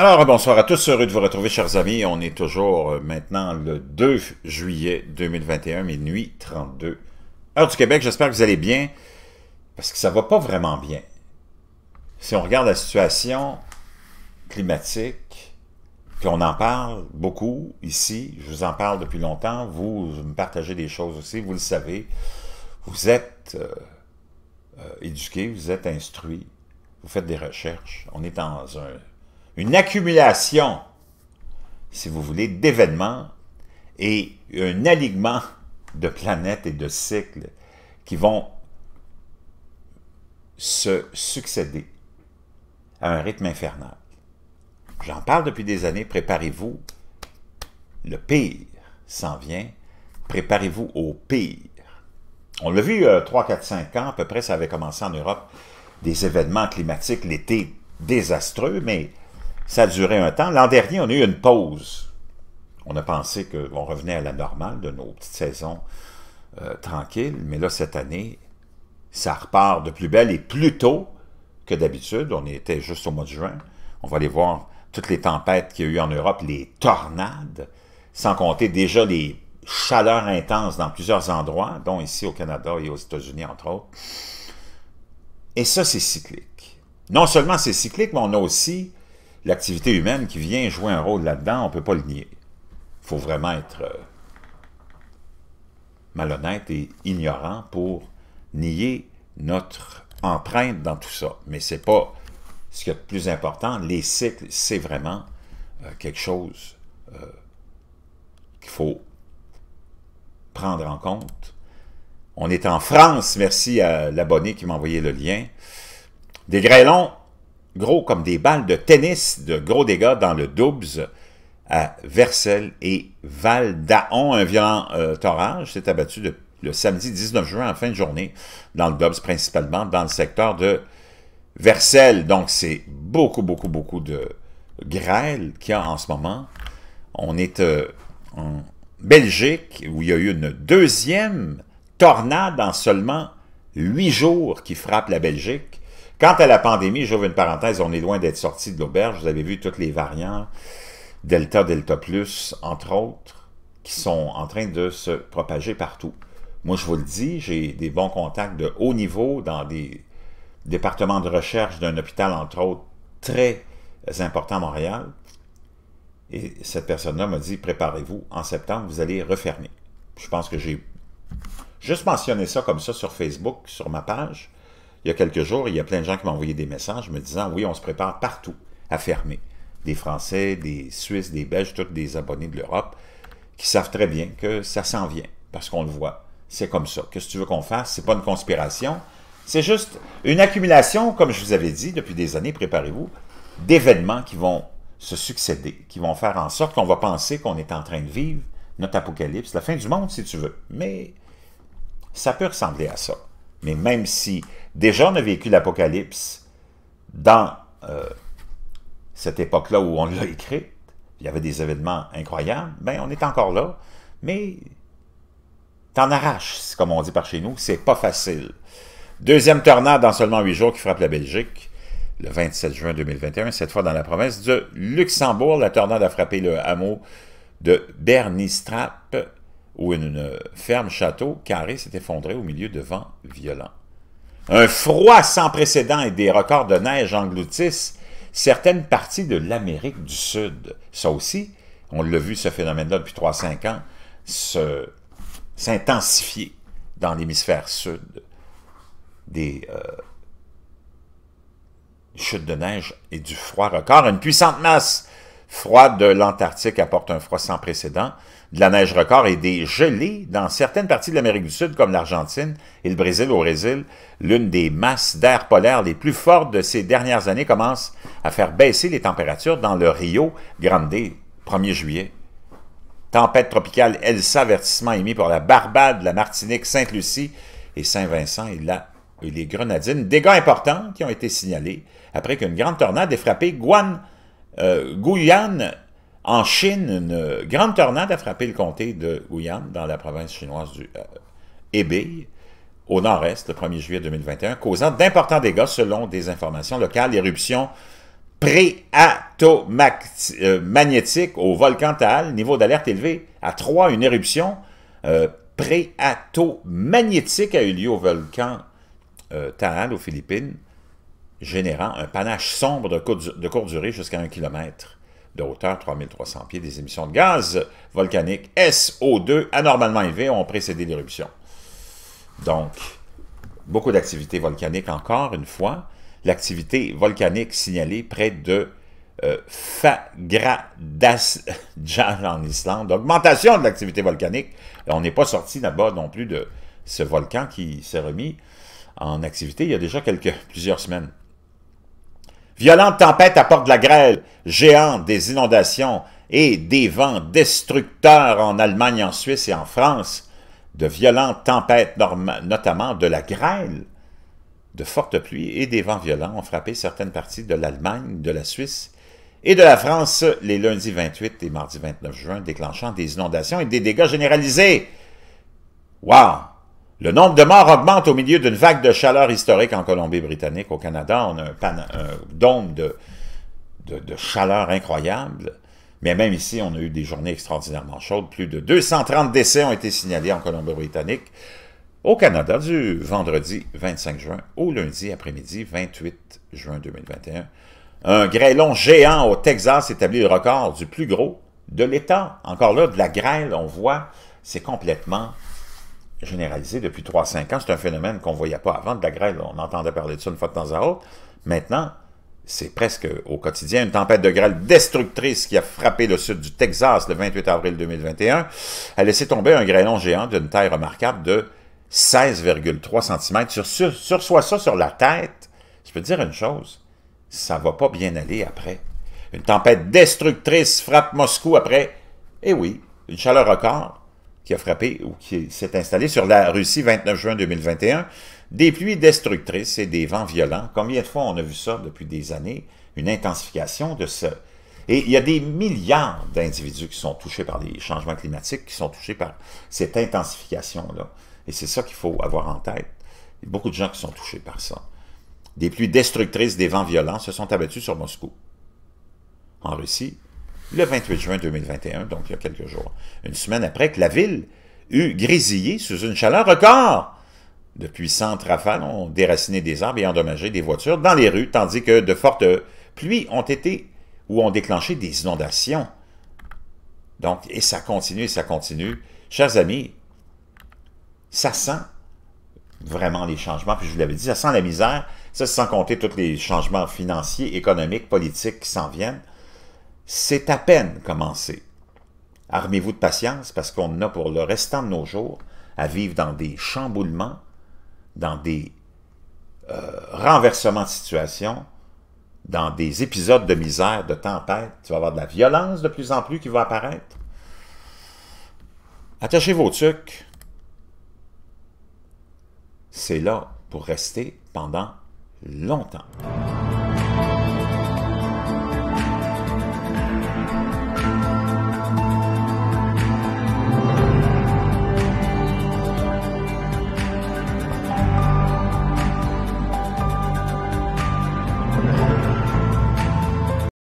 Alors, bonsoir à tous, heureux de vous retrouver, chers amis. On est toujours euh, maintenant le 2 juillet 2021, minuit 32, heure du Québec. J'espère que vous allez bien, parce que ça va pas vraiment bien. Si on regarde la situation climatique, puis on en parle beaucoup ici, je vous en parle depuis longtemps, vous, me partagez des choses aussi, vous le savez, vous êtes euh, euh, éduqués, vous êtes instruits, vous faites des recherches, on est dans un une accumulation, si vous voulez, d'événements et un alignement de planètes et de cycles qui vont se succéder à un rythme infernal. J'en parle depuis des années, préparez-vous, le pire s'en vient, préparez-vous au pire. On l'a vu euh, trois, 3, 4, 5 ans, à peu près ça avait commencé en Europe, des événements climatiques l'été désastreux, mais ça a duré un temps. L'an dernier, on a eu une pause. On a pensé qu'on revenait à la normale de nos petites saisons euh, tranquilles, mais là, cette année, ça repart de plus belle et plus tôt que d'habitude. On était juste au mois de juin. On va aller voir toutes les tempêtes qu'il y a eu en Europe, les tornades, sans compter déjà les chaleurs intenses dans plusieurs endroits, dont ici au Canada et aux États-Unis, entre autres. Et ça, c'est cyclique. Non seulement c'est cyclique, mais on a aussi l'activité humaine qui vient jouer un rôle là-dedans, on ne peut pas le nier. Il faut vraiment être euh, malhonnête et ignorant pour nier notre empreinte dans tout ça. Mais ce n'est pas ce qui est le plus important. Les cycles, c'est vraiment euh, quelque chose euh, qu'il faut prendre en compte. On est en France, merci à l'abonné qui m'a envoyé le lien. Des grêlons gros comme des balles de tennis de gros dégâts dans le Doubs à Versailles et Val d'Aon. Un violent euh, orage s'est abattu le samedi 19 juin en fin de journée dans le Doubs, principalement dans le secteur de Versailles. Donc, c'est beaucoup, beaucoup, beaucoup de grêle qu'il y a en ce moment. On est euh, en Belgique où il y a eu une deuxième tornade en seulement huit jours qui frappe la Belgique. Quant à la pandémie, j'ouvre une parenthèse, on est loin d'être sorti de l'auberge. Vous avez vu toutes les variants, Delta, Delta Plus, entre autres, qui sont en train de se propager partout. Moi, je vous le dis, j'ai des bons contacts de haut niveau dans des départements de recherche d'un hôpital, entre autres, très important à Montréal. Et cette personne-là m'a dit, préparez-vous, en septembre, vous allez refermer. Je pense que j'ai juste mentionné ça comme ça sur Facebook, sur ma page il y a quelques jours, il y a plein de gens qui m'ont envoyé des messages me disant oui, on se prépare partout à fermer. Des Français, des Suisses, des Belges, tous des abonnés de l'Europe qui savent très bien que ça s'en vient parce qu'on le voit. C'est comme ça. Qu'est-ce que tu veux qu'on fasse? C'est pas une conspiration. C'est juste une accumulation, comme je vous avais dit depuis des années, préparez-vous, d'événements qui vont se succéder, qui vont faire en sorte qu'on va penser qu'on est en train de vivre notre apocalypse, la fin du monde si tu veux. Mais ça peut ressembler à ça. Mais même si Déjà, on a vécu l'Apocalypse dans euh, cette époque-là où on l'a écrit. Il y avait des événements incroyables. Bien, on est encore là, mais t'en arraches, comme on dit par chez nous. C'est pas facile. Deuxième tornade dans seulement huit jours qui frappe la Belgique le 27 juin 2021, cette fois dans la province de Luxembourg. La tornade a frappé le hameau de Bernistrap, où une ferme château carré s'est effondrée au milieu de vents violents. Un froid sans précédent et des records de neige engloutissent certaines parties de l'Amérique du Sud. Ça aussi, on l'a vu ce phénomène-là depuis 3 cinq ans, s'intensifier dans l'hémisphère sud. Euh, des chutes de neige et du froid record. Une puissante masse Froid de l'Antarctique apporte un froid sans précédent, de la neige record et des gelées dans certaines parties de l'Amérique du Sud, comme l'Argentine et le Brésil au Brésil. L'une des masses d'air polaire les plus fortes de ces dernières années commence à faire baisser les températures dans le Rio Grande, 1er juillet. Tempête tropicale Elsa, avertissement émis pour la Barbade, la Martinique, Sainte-Lucie et Saint-Vincent et, et les Grenadines. Dégâts importants qui ont été signalés après qu'une grande tornade ait frappé Guan. Euh, Guyane, en Chine, une grande tornade a frappé le comté de Guyan dans la province chinoise du euh, au nord-est, le 1er juillet 2021, causant d'importants dégâts selon des informations locales. Éruption euh, magnétique au volcan Taal, niveau d'alerte élevé à 3, une éruption euh, préatomagnétique a eu lieu au volcan Taal aux Philippines générant un panache sombre de courte durée jusqu'à un km de hauteur, 3300 pieds, des émissions de gaz volcanique SO2 anormalement élevées ont précédé l'éruption. Donc, beaucoup d'activités volcaniques encore une fois. L'activité volcanique signalée près de euh, en Islande. Augmentation de l'activité volcanique. On n'est pas sorti là-bas non plus de ce volcan qui s'est remis en activité il y a déjà quelques, plusieurs semaines. Violentes tempêtes apportent de la grêle géante, des inondations et des vents destructeurs en Allemagne, en Suisse et en France. De violentes tempêtes, notamment de la grêle. De fortes pluies et des vents violents ont frappé certaines parties de l'Allemagne, de la Suisse et de la France les lundis 28 et mardi 29 juin, déclenchant des inondations et des dégâts généralisés. Wow! Le nombre de morts augmente au milieu d'une vague de chaleur historique en Colombie-Britannique. Au Canada, on a un, dôme de, de, chaleur incroyable. Mais même ici, on a eu des journées extraordinairement chaudes. Plus de 230 décès ont été signalés en Colombie-Britannique. Au Canada, du vendredi 25 juin au lundi après-midi 28 juin 2021, un grêlon géant au Texas établit le record du plus gros de l'État. Encore là, de la grêle, on voit, c'est complètement généralisé depuis 3-5 ans. C'est un phénomène qu'on ne voyait pas avant de la grêle. On entendait parler de ça une fois de temps à autre. Maintenant, c'est presque au quotidien. Une tempête de grêle destructrice qui a frappé le sud du Texas le 28 avril 2021 a laissé tomber un grêlon géant d'une taille remarquable de 16,3 cm. Sur, sur, sur ça sur la tête, je peux dire une chose, ça va pas bien aller après. Une tempête destructrice frappe Moscou après, eh oui, une chaleur record, qui a frappé ou qui s'est installé sur la Russie 29 juin 2021, des pluies destructrices et des vents violents. Combien de fois on a vu ça depuis des années, une intensification de ce... Et il y a des milliards d'individus qui sont touchés par les changements climatiques, qui sont touchés par cette intensification-là. Et c'est ça qu'il faut avoir en tête. Il y a beaucoup de gens qui sont touchés par ça. Des pluies destructrices, des vents violents se sont abattus sur Moscou. En Russie, le 28 juin 2021, donc il y a quelques jours, une semaine après que la ville eut grésillé sous une chaleur record. De puissantes rafales ont déraciné des arbres et endommagé des voitures dans les rues, tandis que de fortes pluies ont été ou ont déclenché des inondations. Donc, et ça continue, et ça continue. Chers amis, ça sent vraiment les changements, puis je vous l'avais dit, ça sent la misère, ça sans compter tous les changements financiers, économiques, politiques qui s'en viennent c'est à peine commencé. Armez-vous de patience parce qu'on a pour le restant de nos jours à vivre dans des chamboulements, dans des euh, renversements de situation, dans des épisodes de misère, de tempête. Tu vas avoir de la violence de plus en plus qui va apparaître. Attachez vos trucs. C'est là pour rester pendant longtemps.